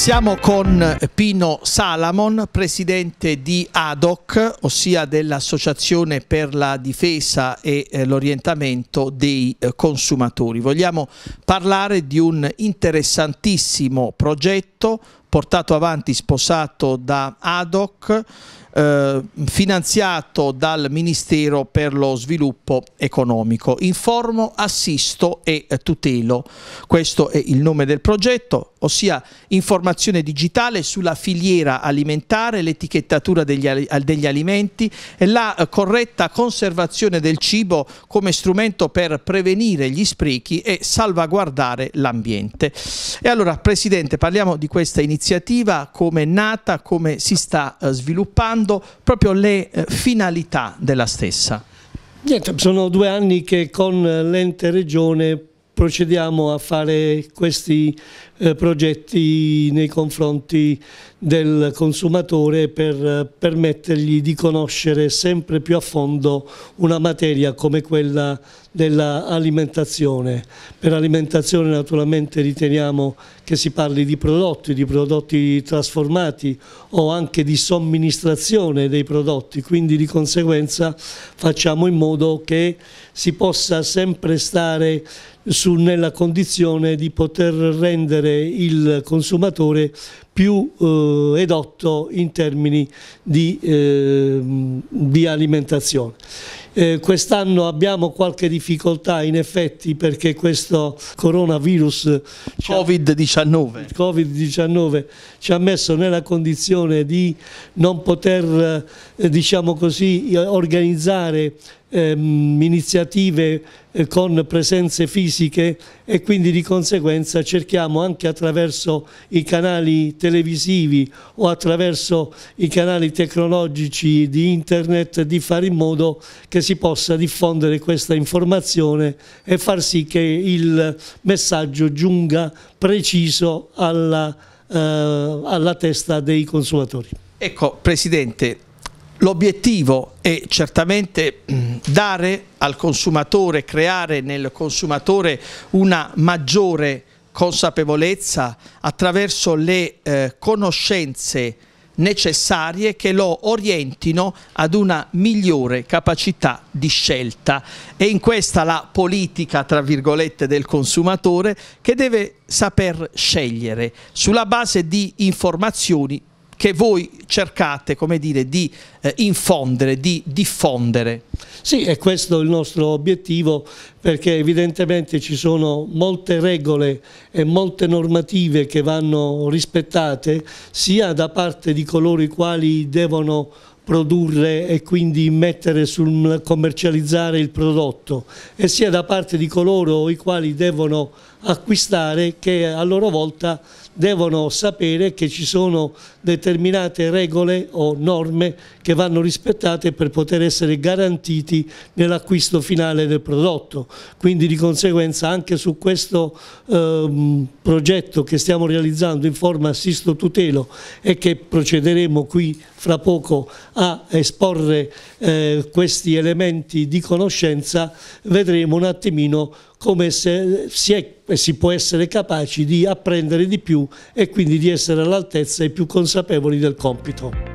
Siamo con Pino Salamon, presidente di ADOC, ossia dell'Associazione per la difesa e eh, l'orientamento dei eh, consumatori. Vogliamo parlare di un interessantissimo progetto portato avanti, sposato da ADOC, eh, finanziato dal Ministero per lo Sviluppo Economico. Informo, assisto e tutelo. Questo è il nome del progetto, ossia informazione digitale sulla filiera alimentare, l'etichettatura degli, degli, alimenti e la corretta conservazione del cibo come strumento per prevenire gli sprechi e salvaguardare l'ambiente. E allora, Presidente, parliamo di questa iniziativa iniziativa, come è nata, come si sta eh, sviluppando, proprio le eh, finalità della stessa. Niente, sono due anni che con l'ente regione procediamo a fare questi eh, progetti nei confronti del consumatore per eh, permettergli di conoscere sempre più a fondo una materia come quella dell'alimentazione. Per alimentazione naturalmente riteniamo che si parli di prodotti, di prodotti trasformati o anche di somministrazione dei prodotti, quindi di conseguenza facciamo in modo che si possa sempre stare su, nella condizione di poter rendere il consumatore più eh, edotto in termini di, eh, di alimentazione. Eh, Quest'anno abbiamo qualche difficoltà in effetti perché questo coronavirus Covid-19 COVID ci ha messo nella condizione di non poter eh, diciamo così, organizzare ehm, iniziative eh, con presenze fisiche e quindi di conseguenza cerchiamo anche attraverso i canali televisivi televisivi o attraverso i canali tecnologici di internet di fare in modo che si possa diffondere questa informazione e far sì che il messaggio giunga preciso alla, eh, alla testa dei consumatori. Ecco Presidente, l'obiettivo è certamente mm, dare al consumatore, creare nel consumatore una maggiore consapevolezza, attraverso le eh, conoscenze necessarie che lo orientino ad una migliore capacità di scelta. E in questa la politica, tra virgolette, del consumatore che deve saper scegliere sulla base di informazioni che voi cercate come dire, di eh, infondere, di diffondere. Sì, è questo il nostro obiettivo perché evidentemente ci sono molte regole e molte normative che vanno rispettate sia da parte di coloro i quali devono produrre e quindi mettere sul commercializzare il prodotto e sia da parte di coloro i quali devono acquistare che a loro volta devono sapere che ci sono determinate regole o norme che vanno rispettate per poter essere garantiti nell'acquisto finale del prodotto. Quindi di conseguenza anche su questo ehm, progetto che stiamo realizzando in forma assisto tutelo e che procederemo qui fra poco a a esporre eh, questi elementi di conoscenza vedremo un attimino come se, si, è, si può essere capaci di apprendere di più e quindi di essere all'altezza e più consapevoli del compito.